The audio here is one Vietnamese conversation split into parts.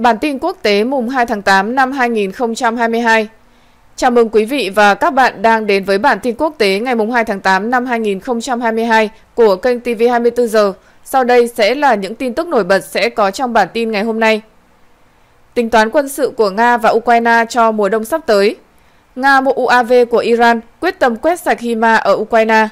Bản tin quốc tế mùng 2 tháng 8 năm 2022. Chào mừng quý vị và các bạn đang đến với bản tin quốc tế ngày mùng 2 tháng 8 năm 2022 của kênh TV24 giờ. Sau đây sẽ là những tin tức nổi bật sẽ có trong bản tin ngày hôm nay. Tính toán quân sự của Nga và Ukraine cho mùa đông sắp tới. Nga mua UAV của Iran quyết tâm quét sạch Hima ở Ukraine.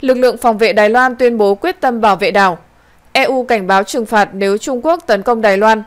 Lực lượng phòng vệ Đài Loan tuyên bố quyết tâm bảo vệ đảo. EU cảnh báo trừng phạt nếu Trung Quốc tấn công Đài Loan.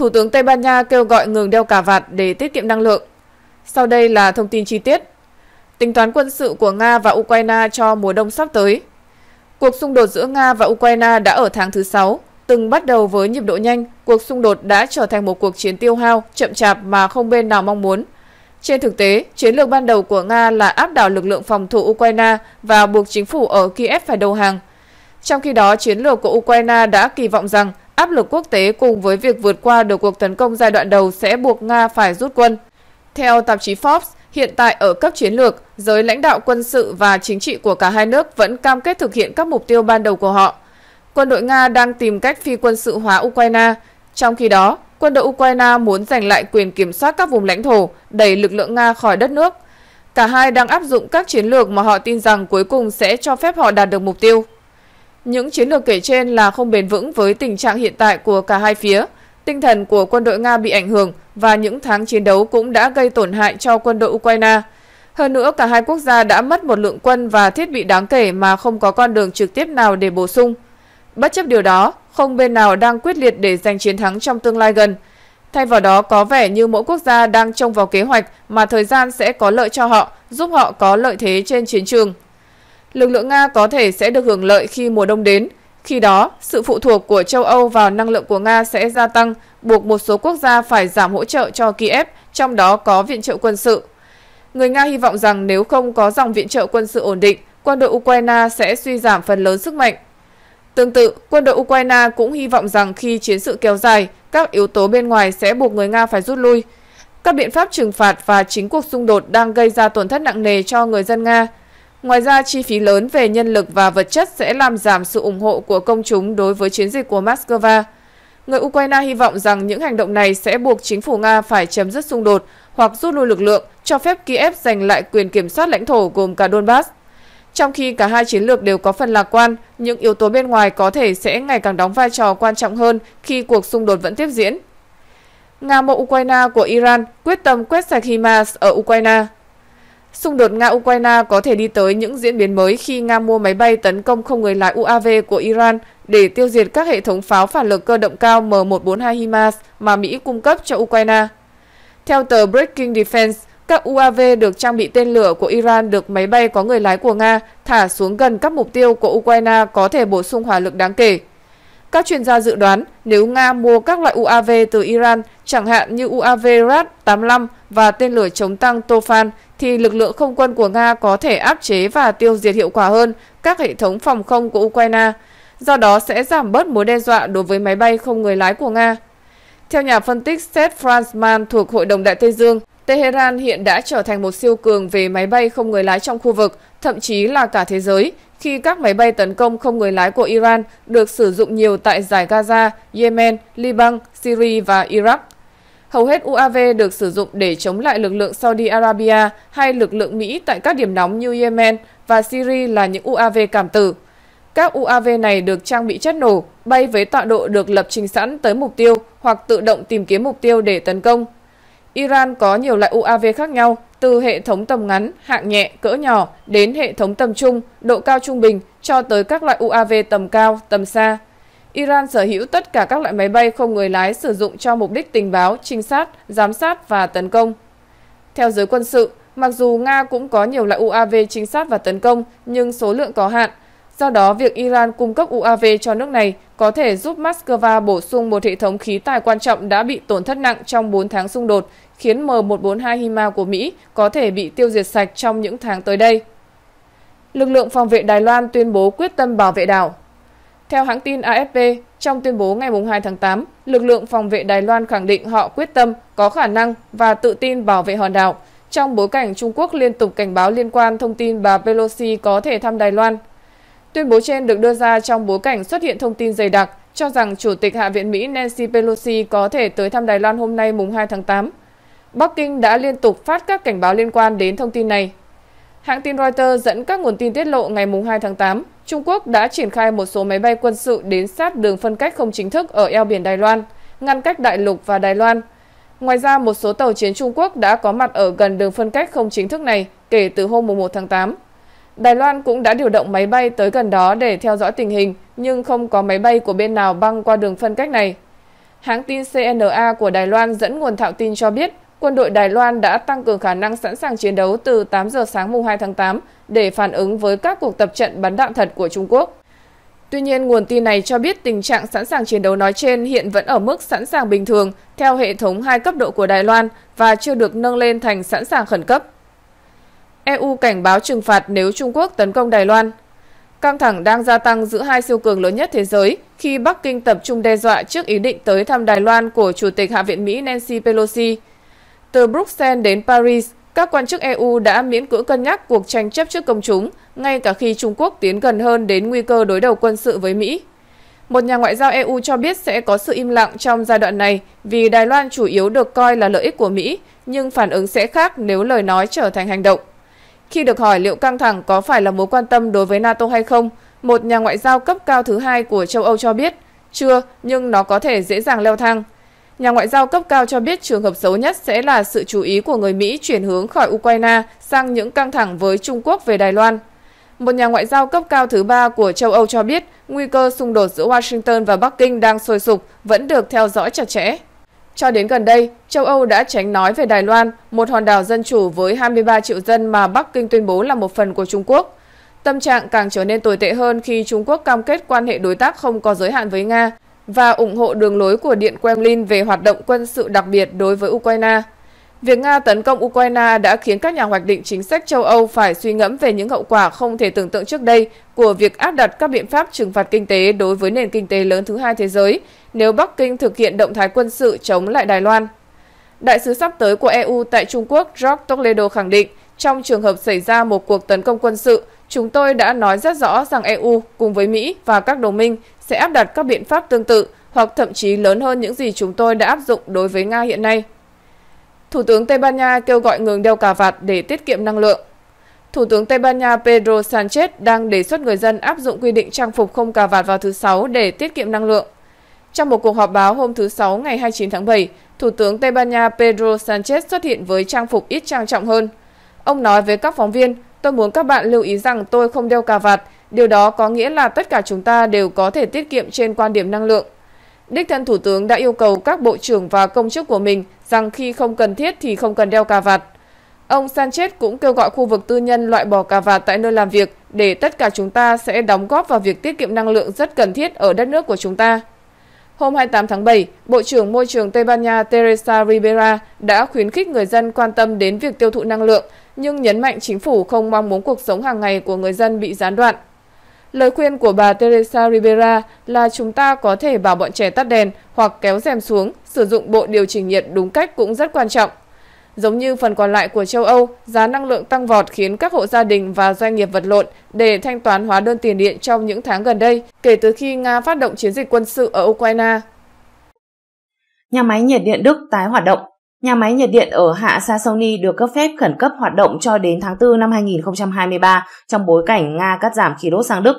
Thủ tướng Tây Ban Nha kêu gọi ngừng đeo cà vạt để tiết kiệm năng lượng. Sau đây là thông tin chi tiết. Tính toán quân sự của Nga và Ukraine cho mùa đông sắp tới. Cuộc xung đột giữa Nga và Ukraine đã ở tháng thứ 6. Từng bắt đầu với nhịp độ nhanh, cuộc xung đột đã trở thành một cuộc chiến tiêu hao, chậm chạp mà không bên nào mong muốn. Trên thực tế, chiến lược ban đầu của Nga là áp đảo lực lượng phòng thủ Ukraine và buộc chính phủ ở Kiev phải đầu hàng. Trong khi đó, chiến lược của Ukraine đã kỳ vọng rằng Áp lực quốc tế cùng với việc vượt qua được cuộc tấn công giai đoạn đầu sẽ buộc Nga phải rút quân. Theo tạp chí Forbes, hiện tại ở cấp chiến lược, giới lãnh đạo quân sự và chính trị của cả hai nước vẫn cam kết thực hiện các mục tiêu ban đầu của họ. Quân đội Nga đang tìm cách phi quân sự hóa Ukraine. Trong khi đó, quân đội Ukraine muốn giành lại quyền kiểm soát các vùng lãnh thổ, đẩy lực lượng Nga khỏi đất nước. Cả hai đang áp dụng các chiến lược mà họ tin rằng cuối cùng sẽ cho phép họ đạt được mục tiêu. Những chiến lược kể trên là không bền vững với tình trạng hiện tại của cả hai phía. Tinh thần của quân đội Nga bị ảnh hưởng và những tháng chiến đấu cũng đã gây tổn hại cho quân đội Ukraine. Hơn nữa, cả hai quốc gia đã mất một lượng quân và thiết bị đáng kể mà không có con đường trực tiếp nào để bổ sung. Bất chấp điều đó, không bên nào đang quyết liệt để giành chiến thắng trong tương lai gần. Thay vào đó, có vẻ như mỗi quốc gia đang trông vào kế hoạch mà thời gian sẽ có lợi cho họ, giúp họ có lợi thế trên chiến trường lực lượng Nga có thể sẽ được hưởng lợi khi mùa đông đến. Khi đó, sự phụ thuộc của châu Âu vào năng lượng của Nga sẽ gia tăng, buộc một số quốc gia phải giảm hỗ trợ cho Kiev, trong đó có viện trợ quân sự. Người Nga hy vọng rằng nếu không có dòng viện trợ quân sự ổn định, quân đội Ukraine sẽ suy giảm phần lớn sức mạnh. Tương tự, quân đội Ukraine cũng hy vọng rằng khi chiến sự kéo dài, các yếu tố bên ngoài sẽ buộc người Nga phải rút lui. Các biện pháp trừng phạt và chính cuộc xung đột đang gây ra tổn thất nặng nề cho người dân Nga – Ngoài ra, chi phí lớn về nhân lực và vật chất sẽ làm giảm sự ủng hộ của công chúng đối với chiến dịch của Moscow. Người Ukraine hy vọng rằng những hành động này sẽ buộc chính phủ Nga phải chấm dứt xung đột hoặc rút lui lực lượng, cho phép Kiev giành lại quyền kiểm soát lãnh thổ gồm cả Donbass. Trong khi cả hai chiến lược đều có phần lạc quan, những yếu tố bên ngoài có thể sẽ ngày càng đóng vai trò quan trọng hơn khi cuộc xung đột vẫn tiếp diễn. Nga mộ Ukraine của Iran quyết tâm quét sạch HIMARS ở Ukraine. Xung đột Nga-Ukraine có thể đi tới những diễn biến mới khi Nga mua máy bay tấn công không người lái UAV của Iran để tiêu diệt các hệ thống pháo phản lực cơ động cao M142 HIMARS mà Mỹ cung cấp cho Ukraine. Theo tờ Breaking Defense, các UAV được trang bị tên lửa của Iran được máy bay có người lái của Nga thả xuống gần các mục tiêu của Ukraine có thể bổ sung hỏa lực đáng kể. Các chuyên gia dự đoán nếu Nga mua các loại UAV từ Iran, chẳng hạn như UAV Rad-85 và tên lửa chống tăng Tofan thì lực lượng không quân của Nga có thể áp chế và tiêu diệt hiệu quả hơn các hệ thống phòng không của Ukraine, do đó sẽ giảm bớt mối đe dọa đối với máy bay không người lái của Nga. Theo nhà phân tích Seth Franzman thuộc Hội đồng Đại Tây Dương, Tehran hiện đã trở thành một siêu cường về máy bay không người lái trong khu vực, thậm chí là cả thế giới, khi các máy bay tấn công không người lái của Iran được sử dụng nhiều tại giải Gaza, Yemen, Liban, Syria và Iraq. Hầu hết UAV được sử dụng để chống lại lực lượng Saudi Arabia hay lực lượng Mỹ tại các điểm nóng như Yemen và Syria là những UAV cảm tử. Các UAV này được trang bị chất nổ, bay với tọa độ được lập trình sẵn tới mục tiêu hoặc tự động tìm kiếm mục tiêu để tấn công. Iran có nhiều loại UAV khác nhau, từ hệ thống tầm ngắn, hạng nhẹ, cỡ nhỏ đến hệ thống tầm trung, độ cao trung bình cho tới các loại UAV tầm cao, tầm xa. Iran sở hữu tất cả các loại máy bay không người lái sử dụng cho mục đích tình báo, trinh sát, giám sát và tấn công. Theo giới quân sự, mặc dù Nga cũng có nhiều loại UAV trinh sát và tấn công, nhưng số lượng có hạn. Do đó, việc Iran cung cấp UAV cho nước này có thể giúp Moscow bổ sung một hệ thống khí tài quan trọng đã bị tổn thất nặng trong 4 tháng xung đột, khiến M142 Hima của Mỹ có thể bị tiêu diệt sạch trong những tháng tới đây. Lực lượng phòng vệ Đài Loan tuyên bố quyết tâm bảo vệ đảo. Theo hãng tin AFP, trong tuyên bố ngày 2 tháng 8, lực lượng phòng vệ Đài Loan khẳng định họ quyết tâm, có khả năng và tự tin bảo vệ hòn đảo, trong bối cảnh Trung Quốc liên tục cảnh báo liên quan thông tin bà Pelosi có thể thăm Đài Loan. Tuyên bố trên được đưa ra trong bối cảnh xuất hiện thông tin dày đặc cho rằng Chủ tịch Hạ viện Mỹ Nancy Pelosi có thể tới thăm Đài Loan hôm nay mùng 2 tháng 8. Bắc Kinh đã liên tục phát các cảnh báo liên quan đến thông tin này Hãng tin Reuters dẫn các nguồn tin tiết lộ ngày 2 tháng 8, Trung Quốc đã triển khai một số máy bay quân sự đến sát đường phân cách không chính thức ở eo biển Đài Loan, ngăn cách đại lục và Đài Loan. Ngoài ra, một số tàu chiến Trung Quốc đã có mặt ở gần đường phân cách không chính thức này kể từ hôm 1 tháng 8. Đài Loan cũng đã điều động máy bay tới gần đó để theo dõi tình hình, nhưng không có máy bay của bên nào băng qua đường phân cách này. Hãng tin CNA của Đài Loan dẫn nguồn thạo tin cho biết quân đội Đài Loan đã tăng cường khả năng sẵn sàng chiến đấu từ 8 giờ sáng mùng 2 tháng 8 để phản ứng với các cuộc tập trận bắn đạn thật của Trung Quốc. Tuy nhiên, nguồn tin này cho biết tình trạng sẵn sàng chiến đấu nói trên hiện vẫn ở mức sẵn sàng bình thường theo hệ thống hai cấp độ của Đài Loan và chưa được nâng lên thành sẵn sàng khẩn cấp. EU cảnh báo trừng phạt nếu Trung Quốc tấn công Đài Loan. Căng thẳng đang gia tăng giữa hai siêu cường lớn nhất thế giới khi Bắc Kinh tập trung đe dọa trước ý định tới thăm Đài Loan của Chủ tịch Hạ viện Mỹ Nancy Pelosi – từ Bruxelles đến Paris, các quan chức EU đã miễn cưỡng cân nhắc cuộc tranh chấp trước công chúng, ngay cả khi Trung Quốc tiến gần hơn đến nguy cơ đối đầu quân sự với Mỹ. Một nhà ngoại giao EU cho biết sẽ có sự im lặng trong giai đoạn này vì Đài Loan chủ yếu được coi là lợi ích của Mỹ, nhưng phản ứng sẽ khác nếu lời nói trở thành hành động. Khi được hỏi liệu căng thẳng có phải là mối quan tâm đối với NATO hay không, một nhà ngoại giao cấp cao thứ hai của châu Âu cho biết, chưa, nhưng nó có thể dễ dàng leo thang. Nhà ngoại giao cấp cao cho biết trường hợp xấu nhất sẽ là sự chú ý của người Mỹ chuyển hướng khỏi Ukraine sang những căng thẳng với Trung Quốc về Đài Loan. Một nhà ngoại giao cấp cao thứ ba của châu Âu cho biết nguy cơ xung đột giữa Washington và Bắc Kinh đang sôi sục, vẫn được theo dõi chặt chẽ. Cho đến gần đây, châu Âu đã tránh nói về Đài Loan, một hòn đảo dân chủ với 23 triệu dân mà Bắc Kinh tuyên bố là một phần của Trung Quốc. Tâm trạng càng trở nên tồi tệ hơn khi Trung Quốc cam kết quan hệ đối tác không có giới hạn với Nga, và ủng hộ đường lối của Điện Kremlin về hoạt động quân sự đặc biệt đối với Ukraine. Việc Nga tấn công Ukraine đã khiến các nhà hoạch định chính sách châu Âu phải suy ngẫm về những hậu quả không thể tưởng tượng trước đây của việc áp đặt các biện pháp trừng phạt kinh tế đối với nền kinh tế lớn thứ hai thế giới nếu Bắc Kinh thực hiện động thái quân sự chống lại Đài Loan. Đại sứ sắp tới của EU tại Trung Quốc George Toledo khẳng định, trong trường hợp xảy ra một cuộc tấn công quân sự, chúng tôi đã nói rất rõ rằng EU cùng với Mỹ và các đồng minh sẽ áp đặt các biện pháp tương tự hoặc thậm chí lớn hơn những gì chúng tôi đã áp dụng đối với Nga hiện nay. Thủ tướng Tây Ban Nha kêu gọi ngừng đeo cà vạt để tiết kiệm năng lượng. Thủ tướng Tây Ban Nha Pedro Sanchez đang đề xuất người dân áp dụng quy định trang phục không cà vạt vào thứ Sáu để tiết kiệm năng lượng. Trong một cuộc họp báo hôm thứ Sáu ngày 29 tháng 7, Thủ tướng Tây Ban Nha Pedro Sanchez xuất hiện với trang phục ít trang trọng hơn. Ông nói với các phóng viên, tôi muốn các bạn lưu ý rằng tôi không đeo cà vạt Điều đó có nghĩa là tất cả chúng ta đều có thể tiết kiệm trên quan điểm năng lượng. Đích thân Thủ tướng đã yêu cầu các bộ trưởng và công chức của mình rằng khi không cần thiết thì không cần đeo cà vạt. Ông Sanchez cũng kêu gọi khu vực tư nhân loại bỏ cà vạt tại nơi làm việc để tất cả chúng ta sẽ đóng góp vào việc tiết kiệm năng lượng rất cần thiết ở đất nước của chúng ta. Hôm 28 tháng 7, Bộ trưởng Môi trường Tây Ban Nha Teresa Ribera đã khuyến khích người dân quan tâm đến việc tiêu thụ năng lượng, nhưng nhấn mạnh chính phủ không mong muốn cuộc sống hàng ngày của người dân bị gián đoạn. Lời khuyên của bà Teresa Ribera là chúng ta có thể bảo bọn trẻ tắt đèn hoặc kéo rèm xuống, sử dụng bộ điều chỉnh nhiệt đúng cách cũng rất quan trọng. Giống như phần còn lại của châu Âu, giá năng lượng tăng vọt khiến các hộ gia đình và doanh nghiệp vật lộn để thanh toán hóa đơn tiền điện trong những tháng gần đây, kể từ khi Nga phát động chiến dịch quân sự ở Ukraine. Nhà máy nhiệt điện Đức tái hoạt động Nhà máy nhiệt điện ở Hạ Saxony được cấp phép khẩn cấp hoạt động cho đến tháng 4 năm 2023 trong bối cảnh Nga cắt giảm khí đốt sang Đức.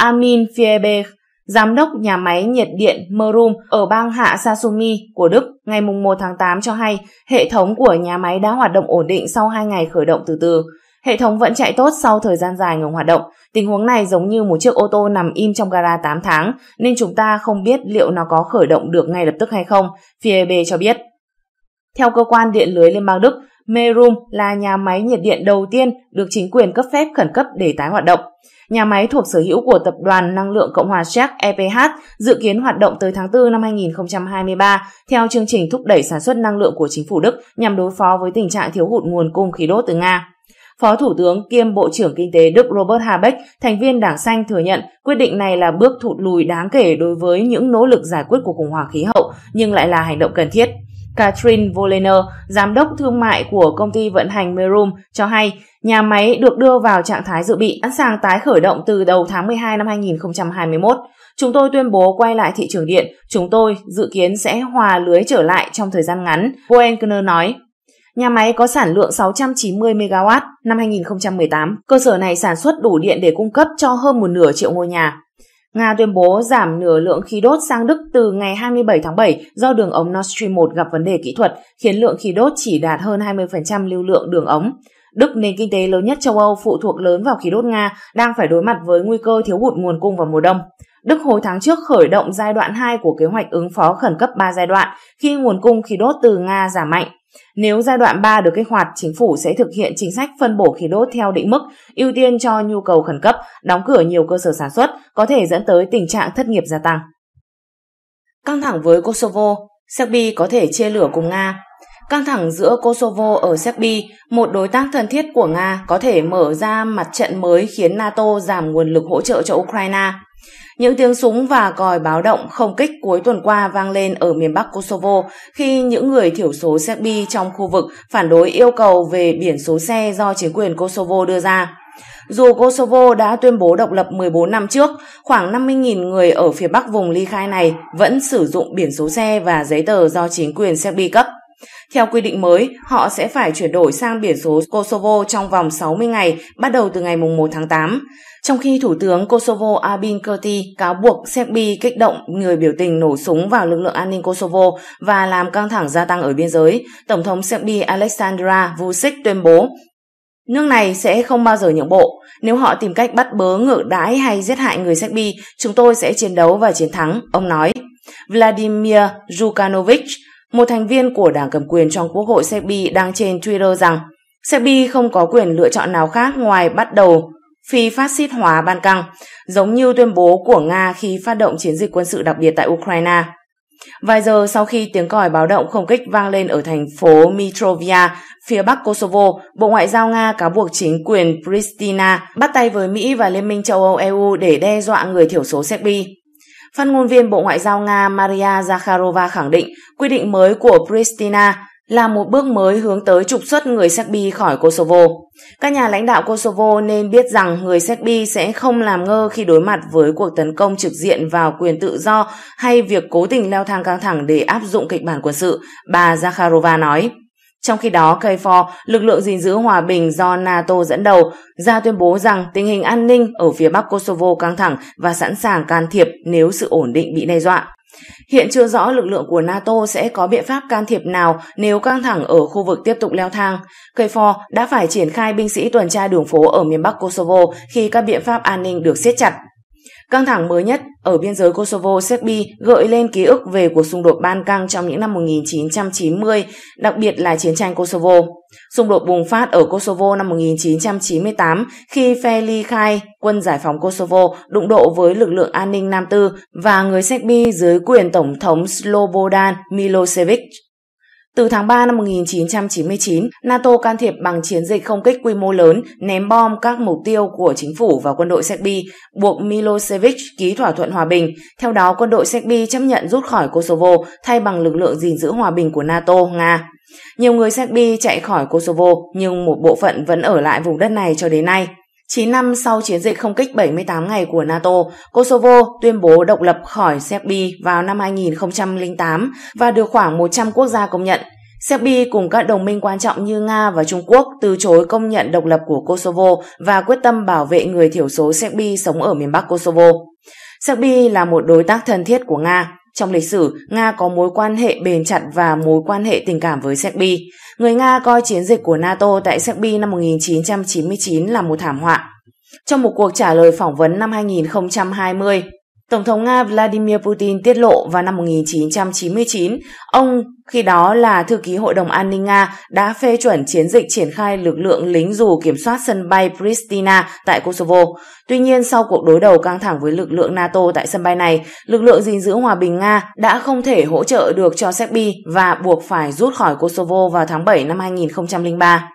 Amin Fiebe, giám đốc nhà máy nhiệt điện Merum ở bang Hạ Sasumi của Đức ngày 1 tháng 8 cho hay hệ thống của nhà máy đã hoạt động ổn định sau 2 ngày khởi động từ từ. Hệ thống vẫn chạy tốt sau thời gian dài ngừng hoạt động. Tình huống này giống như một chiếc ô tô nằm im trong gara 8 tháng, nên chúng ta không biết liệu nó có khởi động được ngay lập tức hay không, Fiebe cho biết. Theo cơ quan điện lưới Liên bang Đức, Merum là nhà máy nhiệt điện đầu tiên được chính quyền cấp phép khẩn cấp để tái hoạt động. Nhà máy thuộc sở hữu của Tập đoàn Năng lượng Cộng hòa Czech EPH dự kiến hoạt động tới tháng 4 năm 2023 theo chương trình thúc đẩy sản xuất năng lượng của chính phủ Đức nhằm đối phó với tình trạng thiếu hụt nguồn cung khí đốt từ Nga. Phó Thủ tướng kiêm Bộ trưởng Kinh tế Đức Robert Habeck, thành viên Đảng Xanh thừa nhận quyết định này là bước thụt lùi đáng kể đối với những nỗ lực giải quyết của khủng hoảng khí hậu, nhưng lại là hành động cần thiết. Catherine Volener, giám đốc thương mại của công ty vận hành Merum, cho hay nhà máy được đưa vào trạng thái dự bị, sẵn sàng tái khởi động từ đầu tháng 12 năm 2021. Chúng tôi tuyên bố quay lại thị trường điện, chúng tôi dự kiến sẽ hòa lưới trở lại trong thời gian ngắn, Boenger nói. Nhà máy có sản lượng 690 MW năm 2018. Cơ sở này sản xuất đủ điện để cung cấp cho hơn một nửa triệu ngôi nhà. Nga tuyên bố giảm nửa lượng khí đốt sang Đức từ ngày 27 tháng 7 do đường ống Nord Stream 1 gặp vấn đề kỹ thuật, khiến lượng khí đốt chỉ đạt hơn 20% lưu lượng đường ống. Đức, nền kinh tế lớn nhất châu Âu phụ thuộc lớn vào khí đốt Nga, đang phải đối mặt với nguy cơ thiếu hụt nguồn cung vào mùa đông. Đức hồi tháng trước khởi động giai đoạn 2 của kế hoạch ứng phó khẩn cấp 3 giai đoạn khi nguồn cung khí đốt từ Nga giảm mạnh. Nếu giai đoạn 3 được kích hoạt, chính phủ sẽ thực hiện chính sách phân bổ khí đốt theo định mức, ưu tiên cho nhu cầu khẩn cấp, đóng cửa nhiều cơ sở sản xuất, có thể dẫn tới tình trạng thất nghiệp gia tăng. Căng thẳng với Kosovo, Serbia có thể chia lửa cùng Nga. Căng thẳng giữa Kosovo ở Serbia, một đối tác thân thiết của Nga, có thể mở ra mặt trận mới khiến NATO giảm nguồn lực hỗ trợ cho Ukraine. Những tiếng súng và còi báo động không kích cuối tuần qua vang lên ở miền Bắc Kosovo khi những người thiểu số Serbi trong khu vực phản đối yêu cầu về biển số xe do chính quyền Kosovo đưa ra. Dù Kosovo đã tuyên bố độc lập 14 năm trước, khoảng 50.000 người ở phía bắc vùng ly khai này vẫn sử dụng biển số xe và giấy tờ do chính quyền Serbi cấp. Theo quy định mới, họ sẽ phải chuyển đổi sang biển số Kosovo trong vòng 60 ngày, bắt đầu từ ngày 1 tháng 8. Trong khi Thủ tướng Kosovo Abin Kurti cáo buộc Serbia kích động người biểu tình nổ súng vào lực lượng an ninh Kosovo và làm căng thẳng gia tăng ở biên giới, Tổng thống Serbia Alexandra Vucic tuyên bố Nước này sẽ không bao giờ nhượng bộ. Nếu họ tìm cách bắt bớ ngược đãi hay giết hại người Serbia, chúng tôi sẽ chiến đấu và chiến thắng, ông nói. Vladimir Zhukanovic, một thành viên của đảng cầm quyền trong Quốc hội Serbia đang trên Twitter rằng Serbia không có quyền lựa chọn nào khác ngoài bắt đầu phi phát xít hóa Ban Căng, giống như tuyên bố của Nga khi phát động chiến dịch quân sự đặc biệt tại Ukraine. Vài giờ sau khi tiếng còi báo động không kích vang lên ở thành phố Mitrovia, phía bắc Kosovo, Bộ Ngoại giao Nga cáo buộc chính quyền Pristina bắt tay với Mỹ và Liên minh châu Âu EU để đe dọa người thiểu số Serbia. Phát ngôn viên Bộ Ngoại giao Nga Maria Zakharova khẳng định quy định mới của Pristina là một bước mới hướng tới trục xuất người Serbi khỏi Kosovo. Các nhà lãnh đạo Kosovo nên biết rằng người Serbi sẽ không làm ngơ khi đối mặt với cuộc tấn công trực diện vào quyền tự do hay việc cố tình leo thang căng thẳng để áp dụng kịch bản quân sự, bà Zakharova nói. Trong khi đó, KFOR, lực lượng gìn giữ hòa bình do NATO dẫn đầu, ra tuyên bố rằng tình hình an ninh ở phía Bắc Kosovo căng thẳng và sẵn sàng can thiệp nếu sự ổn định bị đe dọa. Hiện chưa rõ lực lượng của NATO sẽ có biện pháp can thiệp nào nếu căng thẳng ở khu vực tiếp tục leo thang. KFOR đã phải triển khai binh sĩ tuần tra đường phố ở miền Bắc Kosovo khi các biện pháp an ninh được siết chặt. Căng thẳng mới nhất ở biên giới Kosovo Serbia gợi lên ký ức về cuộc xung đột ban căng trong những năm 1990, đặc biệt là chiến tranh Kosovo. Xung đột bùng phát ở Kosovo năm 1998 khi phe ly khai quân giải phóng Kosovo đụng độ với lực lượng an ninh Nam Tư và người Serbia dưới quyền Tổng thống Slobodan Milosevic. Từ tháng 3 năm 1999, NATO can thiệp bằng chiến dịch không kích quy mô lớn ném bom các mục tiêu của chính phủ và quân đội Serbia, buộc Milosevic ký thỏa thuận hòa bình. Theo đó, quân đội Serbia chấp nhận rút khỏi Kosovo thay bằng lực lượng gìn giữ hòa bình của NATO, Nga. Nhiều người Serbia chạy khỏi Kosovo nhưng một bộ phận vẫn ở lại vùng đất này cho đến nay. 9 năm sau chiến dịch không kích 78 ngày của NATO, Kosovo tuyên bố độc lập khỏi Serbia vào năm 2008 và được khoảng 100 quốc gia công nhận. Serbia cùng các đồng minh quan trọng như Nga và Trung Quốc từ chối công nhận độc lập của Kosovo và quyết tâm bảo vệ người thiểu số Serbia sống ở miền Bắc Kosovo. Serbia là một đối tác thân thiết của Nga. Trong lịch sử, Nga có mối quan hệ bền chặt và mối quan hệ tình cảm với Serbia. Người Nga coi chiến dịch của NATO tại Serbia năm 1999 là một thảm họa. Trong một cuộc trả lời phỏng vấn năm 2020, Tổng thống Nga Vladimir Putin tiết lộ vào năm 1999, ông khi đó là thư ký Hội đồng An ninh Nga đã phê chuẩn chiến dịch triển khai lực lượng lính dù kiểm soát sân bay Pristina tại Kosovo. Tuy nhiên, sau cuộc đối đầu căng thẳng với lực lượng NATO tại sân bay này, lực lượng gìn giữ hòa bình Nga đã không thể hỗ trợ được cho Serbia và buộc phải rút khỏi Kosovo vào tháng 7 năm 2003.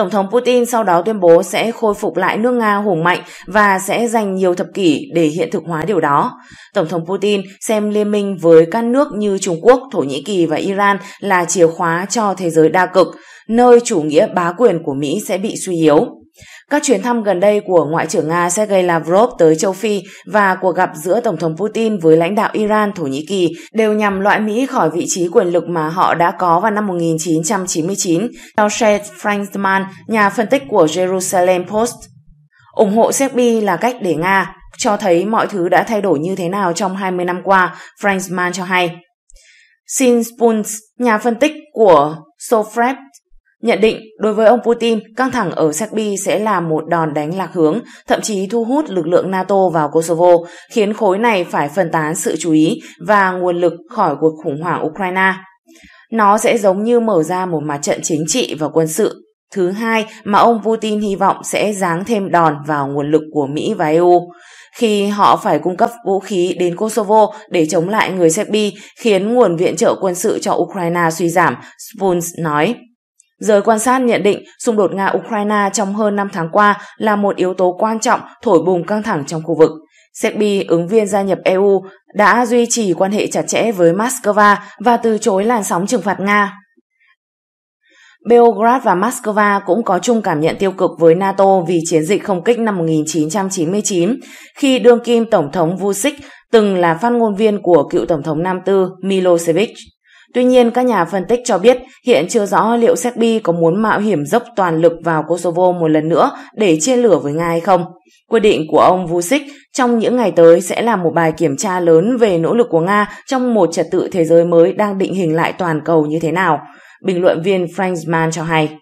Tổng thống Putin sau đó tuyên bố sẽ khôi phục lại nước Nga hùng mạnh và sẽ dành nhiều thập kỷ để hiện thực hóa điều đó. Tổng thống Putin xem liên minh với các nước như Trung Quốc, Thổ Nhĩ Kỳ và Iran là chìa khóa cho thế giới đa cực, nơi chủ nghĩa bá quyền của Mỹ sẽ bị suy yếu. Các chuyến thăm gần đây của Ngoại trưởng Nga Sergei Lavrov tới châu Phi và cuộc gặp giữa Tổng thống Putin với lãnh đạo Iran, Thổ Nhĩ Kỳ đều nhằm loại Mỹ khỏi vị trí quyền lực mà họ đã có vào năm 1999, theo Seth Frankman, nhà phân tích của Jerusalem Post. Ủng hộ Serbia là cách để Nga cho thấy mọi thứ đã thay đổi như thế nào trong 20 năm qua, Frankman cho hay. Sin Spuns, nhà phân tích của Sofrep Nhận định, đối với ông Putin, căng thẳng ở Serbia sẽ là một đòn đánh lạc hướng, thậm chí thu hút lực lượng NATO vào Kosovo, khiến khối này phải phân tán sự chú ý và nguồn lực khỏi cuộc khủng hoảng Ukraine. Nó sẽ giống như mở ra một mặt trận chính trị và quân sự thứ hai mà ông Putin hy vọng sẽ giáng thêm đòn vào nguồn lực của Mỹ và EU khi họ phải cung cấp vũ khí đến Kosovo để chống lại người Serbia khiến nguồn viện trợ quân sự cho Ukraine suy giảm, Spoons nói. Giới quan sát nhận định xung đột Nga-Ukraine trong hơn 5 tháng qua là một yếu tố quan trọng thổi bùng căng thẳng trong khu vực. Serbia, ứng viên gia nhập EU, đã duy trì quan hệ chặt chẽ với Moscow và từ chối làn sóng trừng phạt Nga. Beograd và Moscow cũng có chung cảm nhận tiêu cực với NATO vì chiến dịch không kích năm 1999, khi đương kim Tổng thống Vucic từng là phát ngôn viên của cựu Tổng thống Nam Tư Milosevic. Tuy nhiên, các nhà phân tích cho biết hiện chưa rõ liệu Serbia có muốn mạo hiểm dốc toàn lực vào Kosovo một lần nữa để chia lửa với Nga hay không. Quyết định của ông Vucic trong những ngày tới sẽ là một bài kiểm tra lớn về nỗ lực của Nga trong một trật tự thế giới mới đang định hình lại toàn cầu như thế nào. Bình luận viên Frank Mann cho hay.